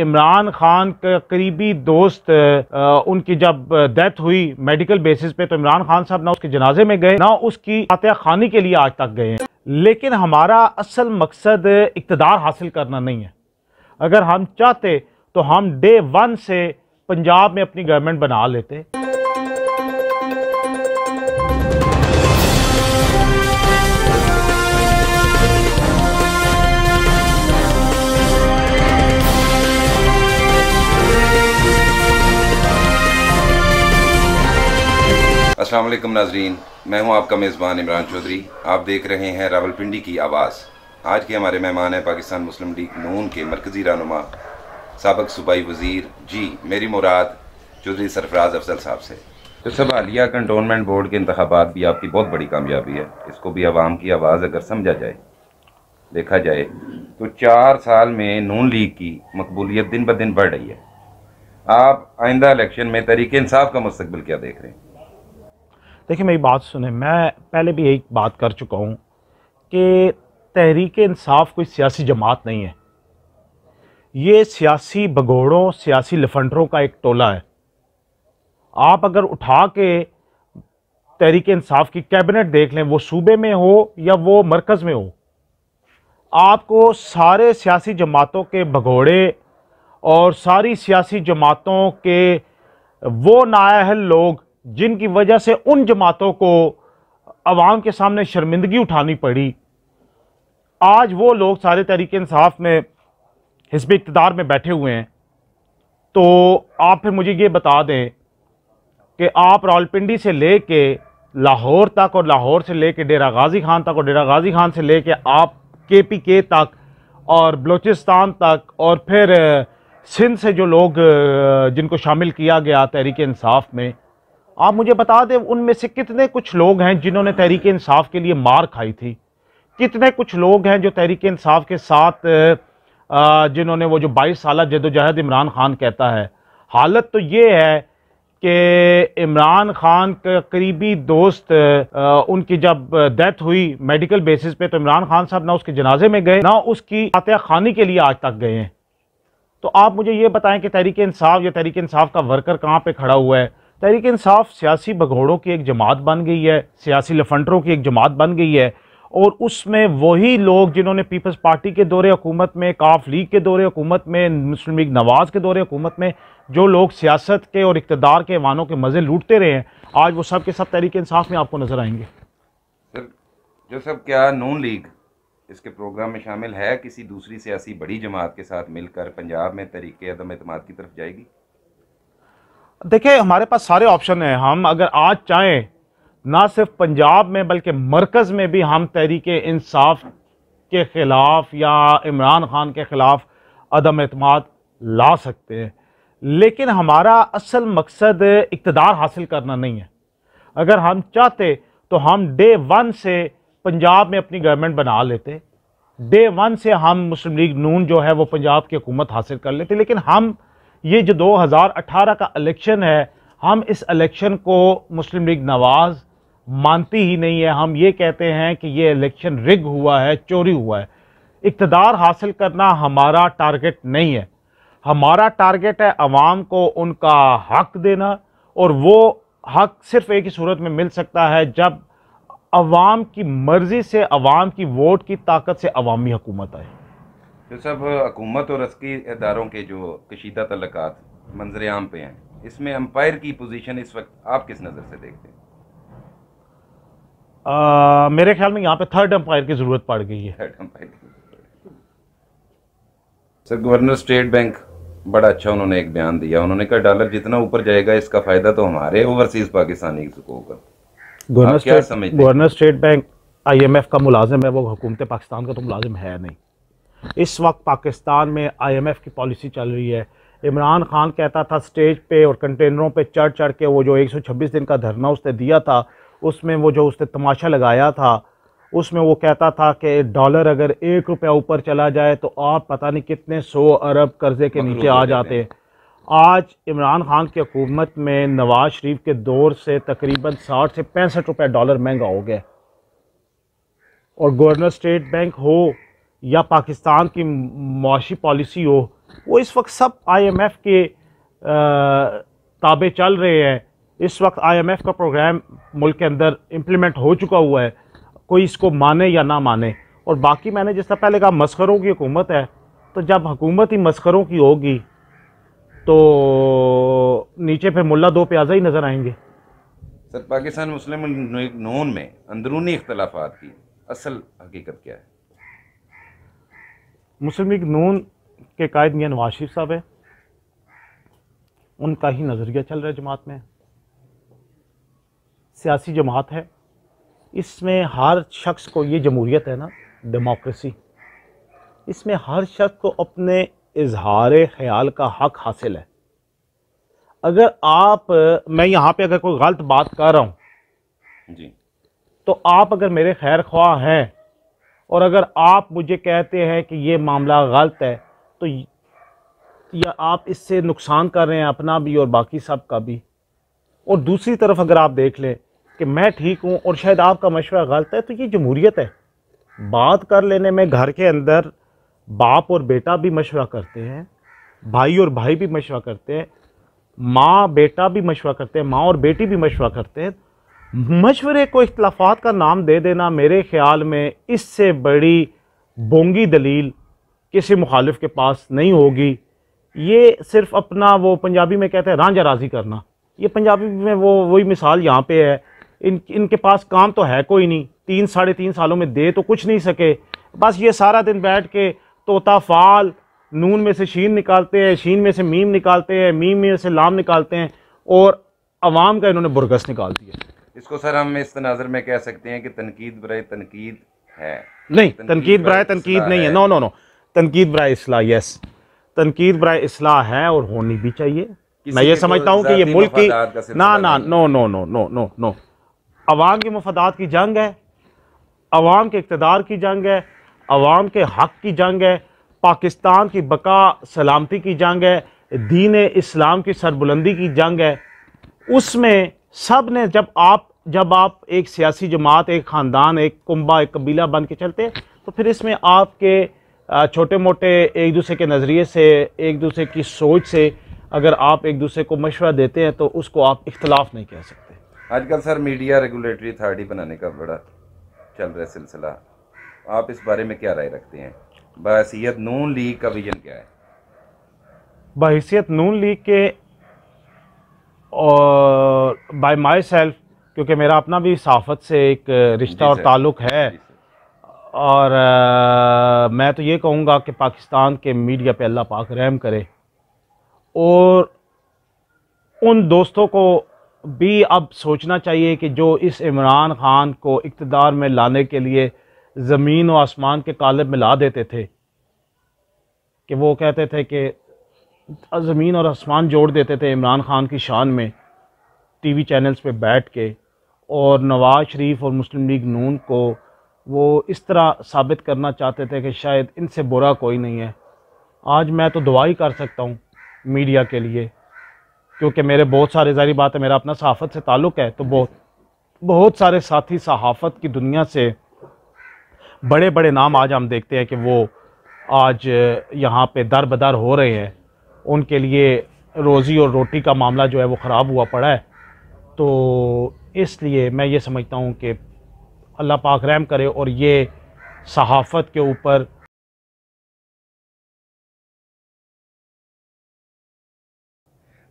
इमरान खान का करीबी दोस्त आ, उनकी जब डेथ हुई मेडिकल बेसिस पे तो इमरान खान साहब ना उसके जनाजे में गए ना उसकी फातह खानी के लिए आज तक गए हैं लेकिन हमारा असल मकसद इकतदार हासिल करना नहीं है अगर हम चाहते तो हम डे वन से पंजाब में अपनी गवर्नमेंट बना लेते अस्सलाम वालेकुम नाजरीन मैं हूं आपका मेज़बान इमरान चौधरी आप देख रहे हैं रावलपिंडी की आवाज़ आज के हमारे मेहमान हैं पाकिस्तान मुस्लिम लीग नून के मरकज़ी रहनुमा सबक सूबाई वज़ीर जी मेरी मुराद चौधरी सरफराज अफजल साहब से तो सवालिया कंटोनमेंट बोर्ड के इंतबात भी आपकी बहुत बड़ी कामयाबी है इसको भी आवाम की आवाज़ अगर समझा जाए देखा जाए तो चार साल में नून लीग की मकबूलियत दिन ब दिन बढ़ रही है आप आइंदा इलेक्शन में तरीके इंसाफ का मुस्तबिल क्या देख रहे हैं देखिए मेरी बात सुने मैं पहले भी एक बात कर चुका हूँ कि तहरीक इंसाफ कोई सियासी जमात नहीं है ये सियासी भगोड़ों सियासी लफंडरों का एक टोला है आप अगर उठा के तहरीक इंसाफ की कैबिनेट देख लें वो सूबे में हो या वो मरकज़ में हो आपको सारे सियासी जमातों के भगोड़े और सारी सियासी जमातों के वो नायाहल लोग जिनकी वजह से उन जमातों को अवाम के सामने शर्मिंदगी उठानी पड़ी आज वो लोग सारे तहरीक इंसाफ में हिस्ब इकतदार में बैठे हुए हैं तो आप फिर मुझे ये बता दें कि आप रावलपिंडी से ले कर लाहौर तक और लाहौर से ले कर डेरा गाजी खान तक और डेरा गाजी खान से ले कर आप के पी के तक और बलूचिस्तान तक और फिर सिंध से जो लोग जिनको शामिल किया गया तहरीक इंसाफ में आप मुझे बता दें उनमें से कितने कुछ लोग हैं जिन्होंने तहरीक इंसाफ के लिए मार खाई थी कितने कुछ लोग हैं जो तहरीक इंसाफ के साथ जिन्होंने वो जो बाईस साल जदोजहद इमरान खान कहता है हालत तो ये है कि इमरान खान का करीबी दोस्त उनकी जब डेथ हुई मेडिकल बेसिस पे तो इमरान खान साहब ना उसके जनाजे में गए ना उसकी फातह खानी के लिए आज तक गए हैं तो आप मुझे ये बताएं कि तहरीक इंसाफ या तहरीक इंसाफ का वर्कर कहाँ पे खड़ा हुआ है तहरीक इंसाफ सियासी भगोड़ों की एक जमात बन गई है सियासी लफंटरों की एक जमात बन गई है और उसमें वही लोग जिन्होंने पीपल्स पार्टी के दौरे हुकूमत में काफ लीग के दौरे हुकूमत में मुस्लिम लीग नवाज़ के दौरे हुकूमत में जो लोग सियासत के और इकतदार के वानों के मज़े लूटते रहे हैं आज वो सब के सब तहरीक इंसाफ में आपको नज़र आएंगे सर जो सब क्या नून लीग इसके प्रोग्राम में शामिल है किसी दूसरी सियासी बड़ी जमात के साथ मिलकर पंजाब में तरीके अदम अतमाद की तरफ जाएगी देखिए हमारे पास सारे ऑप्शन हैं हम अगर आज चाहें ना सिर्फ पंजाब में बल्कि मरकज़ में भी हम तहरीक इंसाफ के ख़िलाफ़ या इमरान ख़ान के ख़िलाफ़ अदम अतमाद ला सकते हैं लेकिन हमारा असल मकसद इकतदार हासिल करना नहीं है अगर हम चाहते तो हम डे वन से पंजाब में अपनी गवर्नमेंट बना लेते डे वन से हम मुस्लिम लीग नून जो है वो पंजाब की हुकूमत हासिल कर लेते लेकिन हम ये जो 2018 का इलेक्शन है हम इस इलेक्शन को मुस्लिम लीग नवाज़ मानती ही नहीं है हम ये कहते हैं कि ये इलेक्शन रिग हुआ है चोरी हुआ है इकतदार हासिल करना हमारा टारगेट नहीं है हमारा टारगेट है अवाम को उनका हक देना और वो हक सिर्फ एक ही सूरत में मिल सकता है जब अवाम की मर्ज़ी से अवाम की वोट की ताकत से अवामी हुकूमत आए जो सब हकूमत और अस्की इदारों के जो कशीदा तल्लक मंजर आम पे हैं इसमें अम्पायर की पोजीशन इस वक्त आप किस नज़र से देखते हैं मेरे ख्याल में यहाँ पे थर्ड अम्पायर की ज़रूरत पड़ गई है third umpire sir governor state Bank बड़ा अच्छा उन्होंने एक बयान दिया उन्होंने कहा डॉलर जितना ऊपर जाएगा इसका फ़ायदा तो हमारे ओवरसीज़ पाकिस्तानी को होगा governor state bank I bank F का मुलाजिम है वो हुकूमत पाकिस्तान का तो मुलाजिम है नहीं इस वक्त पाकिस्तान में आईएमएफ की पॉलिसी चल रही है इमरान खान कहता था स्टेज पे और कंटेनरों पे चढ़ चढ़ के वो जो 126 दिन का धरना उसने दिया था उसमें वो जो उसने तमाशा लगाया था उसमें वो कहता था कि डॉलर अगर एक रुपया ऊपर चला जाए तो आप पता नहीं कितने सौ अरब कर्जे के नीचे आ जाते आज इमरान खान की हुकूमत में नवाज शरीफ के दौर से तकरीबन साठ से पैंसठ रुपये डॉलर महंगा हो गया और गवर्नर स्टेट बैंक हो या पाकिस्तान की मुशी पॉलिसी हो वो इस वक्त सब आईएमएफ के ताबे चल रहे हैं इस वक्त आईएमएफ का प्रोग्राम मुल्क के अंदर इम्प्लीमेंट हो चुका हुआ है कोई इसको माने या ना माने और बाकी मैंने जिस तरह पहले कहा मस्करों की हुकूमत है तो जब हुकूमत ही मस्करों की होगी तो नीचे फिर मुला दो प्याजा ही नज़र आएंगे सर पाकिस्तान मुस्लिम नून में अंदरूनी इख्तलाफात की असल हकीकत क्या है मुस्लिम लीग नून के कायद मियाँ नवाज शरीफ साहब हैं उनका ही नज़रिया चल रहा है जमात में सियासी जमात है इसमें हर शख्स को ये जमहूरियत है ना डेमोक्रेसी इसमें हर शख्स को अपने इजहार ख्याल का हक हासिल है अगर आप मैं यहाँ पे अगर कोई गलत बात कर रहा हूँ जी तो आप अगर मेरे खैर ख्वाह हैं और अगर आप मुझे कहते हैं कि ये मामला गलत है तो या आप इससे नुकसान कर रहे हैं अपना भी और बाकी सब का भी और दूसरी तरफ अगर आप देख लें कि मैं ठीक हूँ और शायद आपका मशवरा गलत है तो ये जमहूरियत है बात कर लेने में घर के अंदर बाप और बेटा भी मशवरा करते हैं भाई और भाई भी मशवरा करते हैं माँ बेटा भी मशवरा करते हैं माँ और बेटी भी मशवरा करते हैं मशवरे को इख्लाफात का नाम दे देना मेरे ख्याल में इससे बड़ी बोंगी दलील किसी मुखालिफ के पास नहीं होगी ये सिर्फ अपना वो पंजाबी में कहते हैं रांझा राजी करना ये पंजाबी में वो वही मिसाल यहाँ पे है इन इनके पास काम तो है कोई नहीं तीन साढ़े तीन सालों में दे तो कुछ नहीं सके बस ये सारा दिन बैठ के तोता फाल नून में से शीन निकालते हैं शीन में से मीम निकालते हैं मीम में से लाम निकालते हैं और आवाम का इन्होंने बुरगस निकाल दिया इसको सर हम इस नज़र में कह सकते हैं कि तनकीद बरए तनकीद है नहीं तनकीद बरए तनकीद नहीं है नो नो नो तनकीद बरए इसलाह यस तनकीद बरए इसलाह है और होनी भी चाहिए मैं ये समझता हूँ कि ये मुल्क की ना ना no no no no no no अवाम के मफादात की जंग है अवाम के इकतदार की जंग है अवाम के हक की जंग है पाकिस्तान की बका सलामती की जंग है दीन इस्लाम की सरबुलंदी की जंग है उसमें सब ने जब आप जब आप एक सियासी जमात एक ख़ानदान एक कुंबा एक कबीला बन के चलते तो फिर इसमें आपके छोटे मोटे एक दूसरे के नज़रिए से एक दूसरे की सोच से अगर आप एक दूसरे को मशवरा देते हैं तो उसको आप इख्तलाफ नहीं कह सकते आजकल सर मीडिया रेगुलेटरी अथॉरिटी बनाने का बड़ा चल रहा है सिलसिला आप इस बारे में क्या राय रखते हैं बसीत नून लीग का विजन क्या है बहसीत नून लीग के और बाय माई सेल्फ क्योंकि मेरा अपना भी सहाफ़त से एक रिश्ता और ताल्लुक़ है और आ, मैं तो ये कहूँगा कि पाकिस्तान के मीडिया पे अल्लाह पाक रहम करे और उन दोस्तों को भी अब सोचना चाहिए कि जो इस इमरान खान को इकतदार में लाने के लिए ज़मीन व आसमान के कालब में ला देते थे कि वो कहते थे कि ज़मीन और आसमान जोड़ देते थे इमरान खान की शान में टीवी चैनल्स पे बैठ के और नवाज़ शरीफ और मुस्लिम लीग नून को वो इस तरह साबित करना चाहते थे कि शायद इनसे बुरा कोई नहीं है आज मैं तो दुआ ही कर सकता हूँ मीडिया के लिए क्योंकि मेरे बहुत सारे जारी बात है मेरा अपना सहाफ़त से ताल्लुक़ है तो बहुत बहुत सारे साथी सहाफ़त की दुनिया से बड़े बड़े नाम आज हम देखते हैं कि वो आज यहाँ पे दर बदर हो रहे हैं उनके लिए रोज़ी और रोटी का मामला जो है वो ख़राब हुआ पड़ा है तो इसलिए मैं ये समझता हूँ कि अल्लाह पाक रहम करे और ये सहाफ़त के ऊपर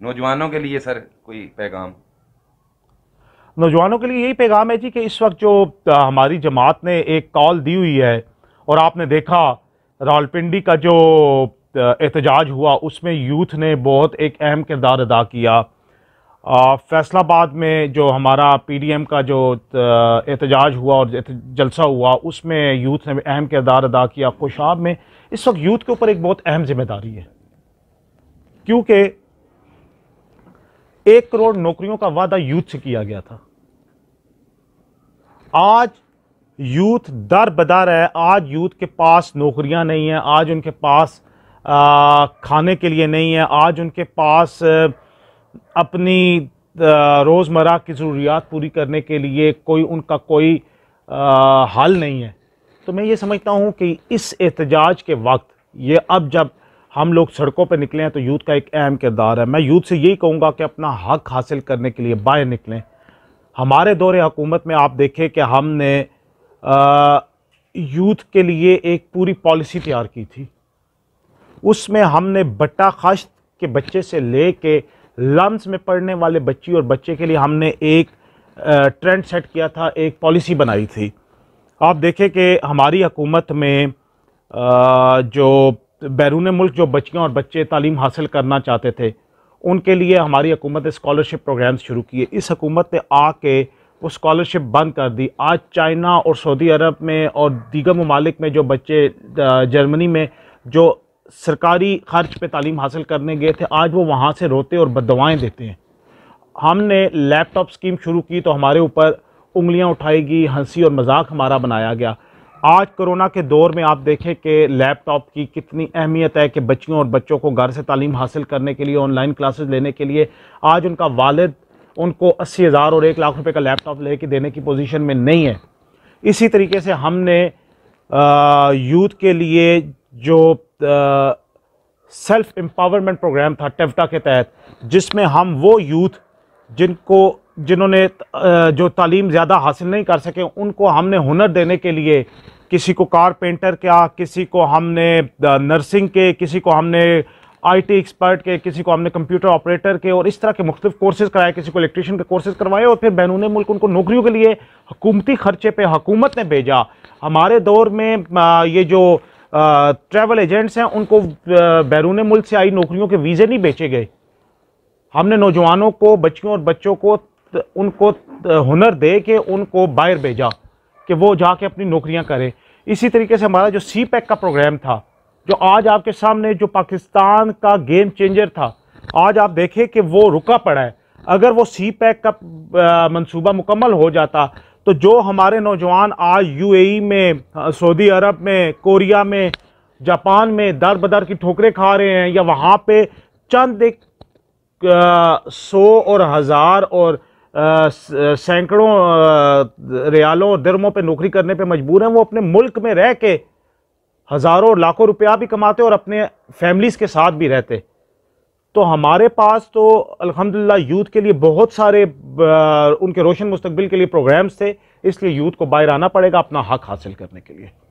नौजवानों के लिए सर कोई पैगाम नौजवानों के लिए यही पैगाम है जी कि इस वक्त जो हमारी जमात ने एक कॉल दी हुई है और आपने देखा रावलपिंडी का जो एहतजाज हुआ उसमें यूथ ने बहुत एक अहम किरदार अदा किया फैसलाबाद में जो हमारा पीडीएम का जो एहतजाज हुआ और जलसा हुआ उसमें यूथ ने अहम किरदार अदा किया खुशाब में इस वक्त यूथ के ऊपर एक बहुत अहम जिम्मेदारी है क्योंकि एक करोड़ नौकरियों का वादा यूथ से किया गया था आज यूथ दर बदर है आज यूथ के पास नौकरियां नहीं हैं आज उनके पास खाने के लिए नहीं है आज उनके पास अपनी रोज़मर्रा की ज़रूरियात पूरी करने के लिए कोई उनका कोई आ, हल नहीं है तो मैं ये समझता हूँ कि इस एहतजाज के वक्त ये अब जब हम लोग सड़कों पर निकले हैं तो यूथ का एक अहम किरदार है मैं यूथ से यही कहूँगा कि अपना हक हासिल करने के लिए बाहर निकलें हमारे दौरे हकूमत में आप देखें कि हमने आ, यूथ के लिए एक पूरी पॉलिसी तैयार की थी उसमें हमने बट्टा खाश्त के बच्चे से ले के लम्स में पढ़ने वाले बच्ची और बच्चे के लिए हमने एक ट्रेंड सेट किया था एक पॉलिसी बनाई थी आप देखें कि हमारी हकूमत में जो बैरून मुल्क जो बच्चियाँ और बच्चे तालीम हासिल करना चाहते थे उनके लिए हमारी हकूमत ने स्कॉलरशिप प्रोग्राम्स शुरू किए इस हकूमत ने आके वो स्कॉलरशिप बंद कर दी आज चाइना और सऊदी अरब में और दीगर ममालिक में जो बच्चे जर्मनी में जो सरकारी खर्च पे तालीम हासिल करने गए थे आज वो वहाँ से रोते और बदवाएँ देते हैं हमने लैपटॉप स्कीम शुरू की तो हमारे ऊपर उंगलियाँ उठाई गई हंसी और मजाक हमारा बनाया गया आज कोरोना के दौर में आप देखें कि लैपटॉप की कितनी अहमियत है कि बच्चियों और बच्चों को घर से तालीम हासिल करने के लिए ऑनलाइन क्लासेस लेने के लिए आज उनका वालद उनको अस्सी हज़ार और एक लाख रुपए का लैपटॉप ले के देने की पोजीशन में नहीं है इसी तरीके से हमने यूथ के लिए जो सेल्फ एम्पावरमेंट प्रोग्राम था टेवटा के तहत जिसमें हम वो यूथ जिनको जिन्होंने जो तालीम ज़्यादा हासिल नहीं कर सके उनको हमने हुनर देने के लिए किसी को कारपेंटर क्या किसी को हमने नर्सिंग के किसी को हमने आईटी एक्सपर्ट के किसी को हमने कंप्यूटर ऑपरेटर के और इस तरह के मुख्तु कोर्सेज़ कराए किसी को इलेक्ट्रिशियन के कोर्सेज़ करवाए और फिर बैरून मुल्क उनको नौकरियों के लिए हकूमती खर्चे पर हकूमत ने भेजा हमारे दौर में ये जो ट्रैवल एजेंट्स हैं उनको बैरून मुल्क से आई नौकरियों के वीज़े नहीं बेचे गए हमने नौजवानों को बच्चियों और बच्चों को त, उनको त, हुनर दे के उनको बाहर भेजा कि वो जाके अपनी नौकरियां करें इसी तरीके से हमारा जो सी पैक का प्रोग्राम था जो आज आपके सामने जो पाकिस्तान का गेम चेंजर था आज आप देखें कि वो रुका पड़ा है अगर वो सी पैक का मनसूबा मंसूबा मुकम्मल हो जाता तो जो हमारे नौजवान आज यूएई e में सऊदी अरब में कोरिया में जापान में दर बदर की ठोकरें खा रहे हैं या वहाँ पे चंद एक सौ और हज़ार और सैकड़ों रियालों दरमों पे नौकरी करने पे मजबूर हैं वो अपने मुल्क में रह के हज़ारों लाखों रुपया भी कमाते और अपने फैमिलीज़ के साथ भी रहते तो हमारे पास तो अल्हम्दुलिल्लाह यूथ के लिए बहुत सारे उनके रोशन मुस्तबिल के लिए प्रोग्राम्स थे इसलिए यूथ को बाहर आना पड़ेगा अपना हक हासिल करने के लिए